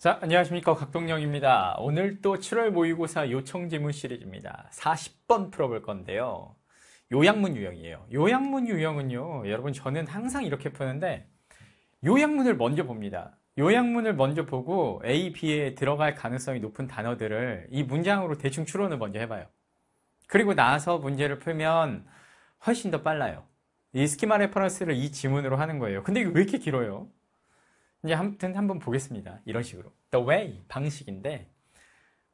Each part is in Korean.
자, 안녕하십니까. 각동영입니다. 오늘 또 7월 모의고사 요청지문 시리즈입니다. 40번 풀어볼 건데요. 요양문 유형이에요. 요양문 유형은요, 여러분 저는 항상 이렇게 푸는데, 요양문을 먼저 봅니다. 요양문을 먼저 보고 A, B에 들어갈 가능성이 높은 단어들을 이 문장으로 대충 추론을 먼저 해봐요. 그리고 나서 문제를 풀면 훨씬 더 빨라요. 이 스키마 레퍼런스를 이 지문으로 하는 거예요. 근데 이게 왜 이렇게 길어요? 이제 아무튼 한번 보겠습니다. 이런 식으로. The way, 방식인데,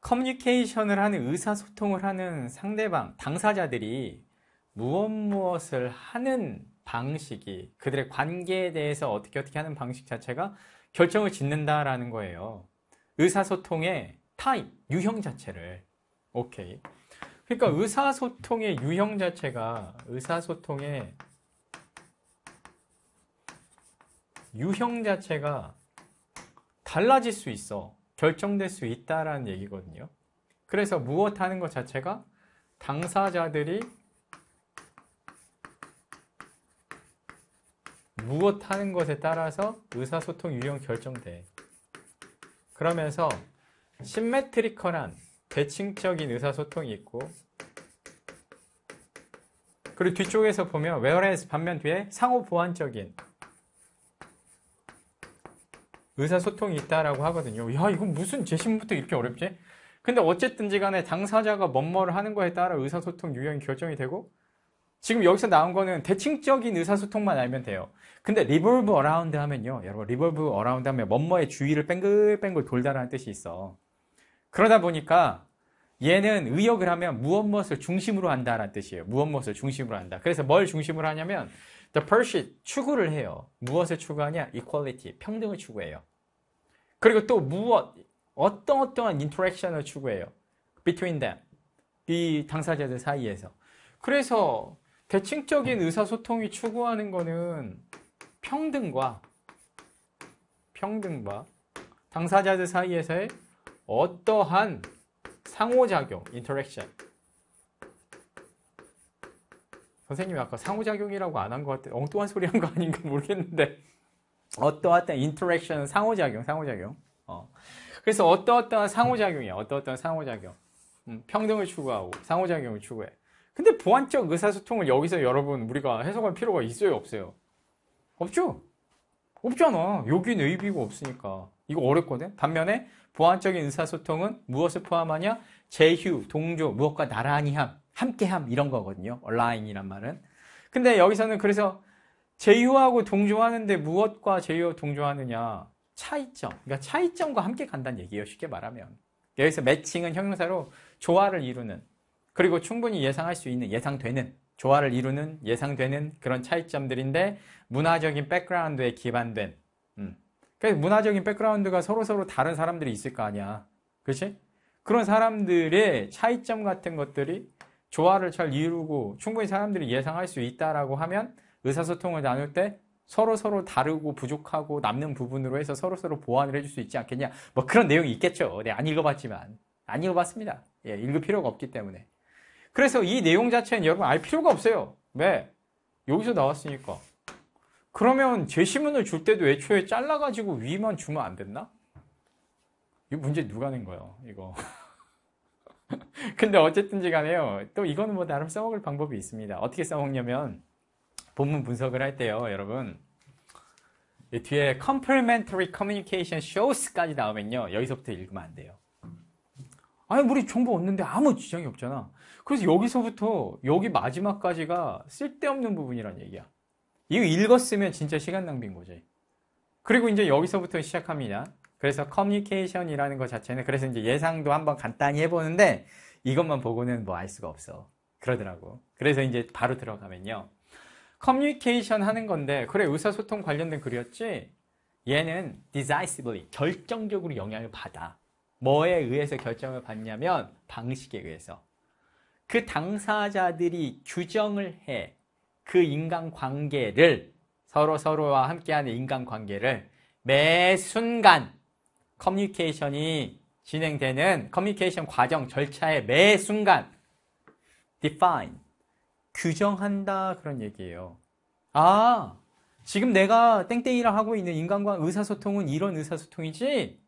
커뮤니케이션을 하는, 의사소통을 하는 상대방, 당사자들이 무엇 무엇을 하는 방식이, 그들의 관계에 대해서 어떻게 어떻게 하는 방식 자체가 결정을 짓는다라는 거예요. 의사소통의 타입, 유형 자체를. 오케이. 그러니까 의사소통의 유형 자체가, 의사소통의 유형 자체가 달라질 수 있어. 결정될 수 있다라는 얘기거든요. 그래서 무엇 하는 것 자체가 당사자들이 무엇 하는 것에 따라서 의사소통 유형 결정돼. 그러면서 심메트리컬한 대칭적인 의사소통이 있고 그리고 뒤쪽에서 보면 웨어 e 스 반면 뒤에 상호 보완적인 의사소통이 있다라고 하거든요. 야, 이건 무슨 제시문부터 이렇게 어렵지? 근데 어쨌든지 간에 당사자가 뭔뭐를 하는 거에 따라 의사소통 유형이 결정이 되고 지금 여기서 나온 거는 대칭적인 의사소통만 알면 돼요. 근데 리볼브 어라운드 하면요. 여러분 리볼브 어라운드 하면 뭔뭐의 주위를 뺑글뺑글 돌다라는 뜻이 있어. 그러다 보니까 얘는 의역을 하면 무엇 무엇을 중심으로 한다라는 뜻이에요. 무엇 무엇을 중심으로 한다. 그래서 뭘 중심으로 하냐면 The Percy 추구를 해요. 무엇을 추구하냐? Equality, 평등을 추구해요. 그리고 또 무엇, 어떤 어떠한 인터랙션을 추구해요. Between them, 이 당사자들 사이에서. 그래서 대칭적인 의사소통이 추구하는 거는 평등과 평등과 당사자들 사이에서의 어떠한 상호작용, 인터랙션 선생님이 아까 상호작용이라고 안 한 것 같아 요 엉뚱한 소리 한 거 아닌가 모르겠는데 어떠어떤 인터랙션 상호작용 상호작용 어. 그래서 어떠어떠한 상호작용이야 어떠어떠한 상호작용 음, 평등을 추구하고 상호작용을 추구해 근데 보완적 의사소통을 여기서 여러분 우리가 해석할 필요가 있어요 없어요 없죠 없잖아 여긴 의비가 없으니까 이거 어렵거든 반면에 보완적인 의사소통은 무엇을 포함하냐 제휴 동조 무엇과 나란히 함 함께함 이런 거거든요. 얼라잉이란 말은. 근데 여기서는 그래서 제휴하고 동조하는데 무엇과 제휴하 동조하느냐 차이점. 그러니까 차이점과 함께 간다는 얘기예요. 쉽게 말하면. 여기서 매칭은 형용사로 조화를 이루는 그리고 충분히 예상할 수 있는 예상되는 조화를 이루는 예상되는 그런 차이점들인데 문화적인 백그라운드에 기반된 음. 그래니 문화적인 백그라운드가 서로서로 서로 다른 사람들이 있을 거 아니야 그렇지? 그런 사람들의 차이점 같은 것들이 조화를 잘 이루고 충분히 사람들이 예상할 수 있다라고 하면 의사소통을 나눌 때 서로 서로 다르고 부족하고 남는 부분으로 해서 서로 서로 보완을 해줄 수 있지 않겠냐 뭐 그런 내용이 있겠죠. 네, 안 읽어봤지만 안 읽어봤습니다. 예, 읽을 필요가 없기 때문에 그래서 이 내용 자체는 여러분 알 필요가 없어요. 왜? 여기서 나왔으니까. 그러면 제시문을 줄 때도 애초에 잘라가지고 위만 주면 안 됐나? 이 문제 누가 낸 거예요, 이거. 근데 어쨌든지 간에요. 또 이거는 뭐 나름 써먹을 방법이 있습니다. 어떻게 써먹냐면 본문 분석을 할 때요, 여러분. 뒤에 complementary communication shows까지 나오면요. 여기서부터 읽으면 안 돼요. 아니, 우리 정보 없는데 아무 지장이 없잖아. 그래서 여기서부터 여기 마지막까지가 쓸데없는 부분이란 얘기야. 이거 읽었으면 진짜 시간 낭비인 거지. 그리고 이제 여기서부터 시작합니다. 그래서 커뮤니케이션이라는 것 자체는 그래서 이제 예상도 한번 간단히 해보는데 이것만 보고는 뭐 알 수가 없어. 그러더라고. 그래서 이제 바로 들어가면요. 커뮤니케이션 하는 건데 그래 의사소통 관련된 글이었지? 얘는 decisively 결정적으로 영향을 받아. 뭐에 의해서 결정을 받냐면 방식에 의해서. 그 당사자들이 규정을 해. 그 인간관계를 서로 서로와 함께하는 인간관계를 매 순간 커뮤니케이션이 진행되는 커뮤니케이션 과정 절차의 매 순간 define 규정한다 그런 얘기예요. 아 지금 내가 땡땡이랑 하고 있는 인간관 의사소통은 이런 의사소통이지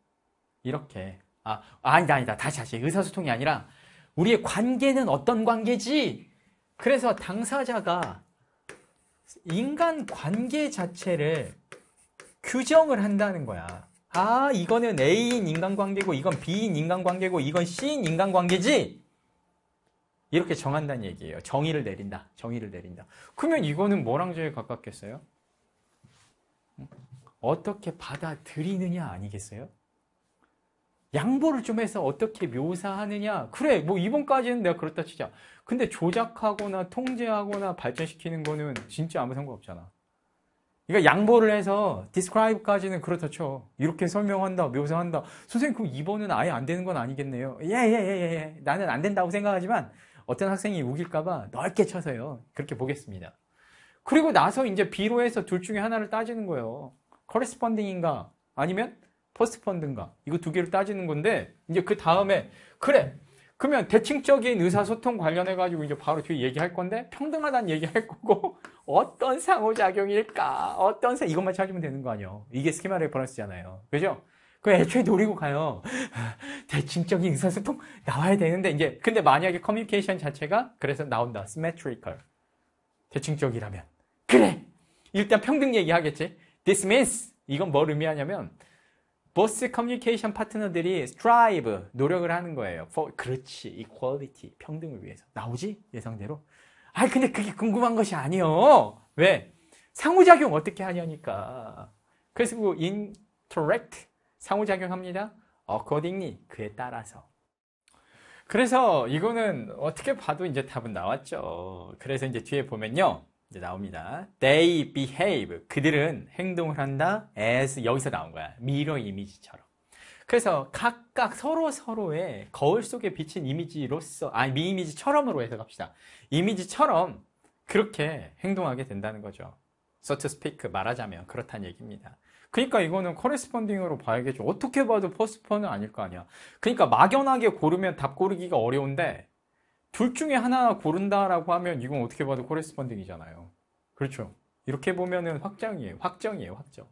이렇게 아, 아 아니다 아니다 다시 다시 의사소통이 아니라 우리의 관계는 어떤 관계지 그래서 당사자가 인간 관계 자체를 규정을 한다는 거야. 아 이거는 A인 인간관계고 이건 B인 인간관계고 이건 C인 인간관계지 이렇게 정한다는 얘기예요. 정의를 내린다. 정의를 내린다. 그러면 이거는 뭐랑 제일 가깝겠어요? 어떻게 받아들이느냐 아니겠어요? 양보를 좀 해서 어떻게 묘사하느냐. 그래, 뭐 이번까지는 내가 그렇다 치자. 근데 조작하거나 통제하거나 발전시키는 거는 진짜 아무 상관없잖아. 그러니까 양보를 해서 describe까지는 그렇다 쳐. 이렇게 설명한다, 묘사한다. 선생님, 그럼 2번은 아예 안 되는 건 아니겠네요. 예, 예, 예, 예, 예. 나는 안 된다고 생각하지만 어떤 학생이 우길까봐 넓게 쳐서요. 그렇게 보겠습니다. 그리고 나서 이제 B로 해서 둘 중에 하나를 따지는 거예요. corresponding인가 아니면 퍼스펀드인가 이거 두 개를 따지는 건데 이제 그 다음에 그래 그러면 대칭적인 의사소통 관련해가지고 이제 바로 뒤에 얘기할 건데 평등하다는 얘기할 거고 어떤 상호작용일까? 어떤 사... 이것만 찾으면 되는 거 아니에요. 이게 스키마 레퍼런스잖아요. 그죠? 그 애초에 노리고 가요. 대칭적인 의사소통 나와야 되는데 이제 근데 만약에 커뮤니케이션 자체가 그래서 나온다. 스매 m 리컬 대칭적이라면. 그래. 일단 평등 얘기하겠지. this means 이건 뭘 의미하냐면 버스 커뮤니케이션 파트너들이 strive 노력을 하는 거예요. For, 그렇지. equality 평등을 위해서. 나오지? 예상대로. 아 근데 그게 궁금한 것이 아니요. 왜? 상호작용 어떻게 하냐니까. 그래서 뭐 interact 상호작용합니다. accordingly 그에 따라서. 그래서 이거는 어떻게 봐도 이제 답은 나왔죠. 그래서 이제 뒤에 보면요. 이제 나옵니다. They behave. 그들은 행동을 한다. As 여기서 나온 거야. 미러 이미지처럼. 그래서 각각 서로 서로의 거울 속에 비친 이미지로서, 아니 미 이미지처럼으로 해석합시다. 이미지처럼 그렇게 행동하게 된다는 거죠. So to speak 말하자면 그렇다는 얘기입니다. 그러니까 이거는 코레스폰딩으로 봐야겠죠. 어떻게 봐도 포스펀은 아닐 거 아니야. 그러니까 막연하게 고르면 답 고르기가 어려운데 둘 중에 하나 고른다라고 하면 이건 어떻게 봐도 코레스펀딩이잖아요 그렇죠. 이렇게 보면은 확정이에요. 확정이에요. 확정.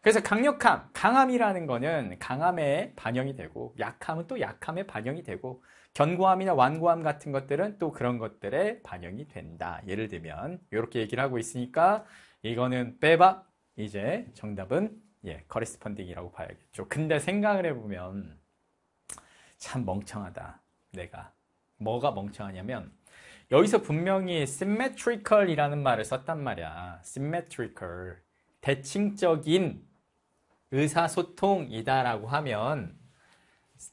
그래서 강력함, 강함이라는 거는 강함에 반영이 되고 약함은 또 약함에 반영이 되고 견고함이나 완고함 같은 것들은 또 그런 것들에 반영이 된다. 예를 들면 이렇게 얘기를 하고 있으니까 이거는 빼박 이제 정답은 예, 커리스펀딩이라고 봐야겠죠. 근데 생각을 해보면 참 멍청하다. 내가 뭐가 멍청하냐면 여기서 분명히 symmetrical이라는 말을 썼단 말이야. symmetrical. 대칭적인 의사소통이다라고 하면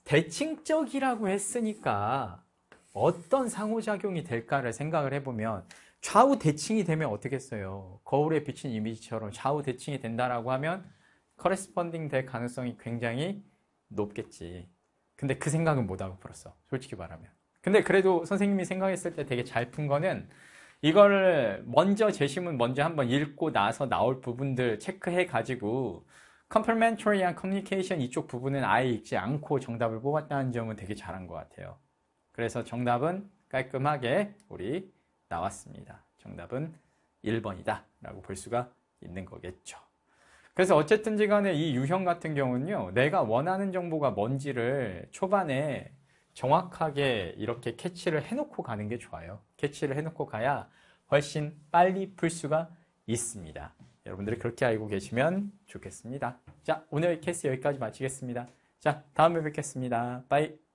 대칭적이라고 했으니까 어떤 상호작용이 될까를 생각을 해보면 좌우 대칭이 되면 어떻겠어요? 거울에 비친 이미지처럼 좌우 대칭이 된다라고 하면 커레스펀딩 될 가능성이 굉장히 높겠지. 근데 그 생각은 못하고 풀었어. 솔직히 말하면. 근데 그래도 선생님이 생각했을 때 되게 잘 푼 거는 이걸 먼저 제시문 먼저 한번 읽고 나서 나올 부분들 체크해 가지고 컴플멘터리한 커뮤니케이션 이쪽 부분은 아예 읽지 않고 정답을 뽑았다는 점은 되게 잘한 것 같아요. 그래서 정답은 깔끔하게 우리 나왔습니다. 정답은 1번이다 라고 볼 수가 있는 거겠죠. 그래서 어쨌든지 간에 이 유형 같은 경우는요. 내가 원하는 정보가 뭔지를 초반에 정확하게 이렇게 캐치를 해놓고 가는 게 좋아요. 캐치를 해놓고 가야 훨씬 빨리 풀 수가 있습니다. 여러분들이 그렇게 알고 계시면 좋겠습니다. 자, 오늘 케이스 여기까지 마치겠습니다. 자, 다음에 뵙겠습니다. 빠이!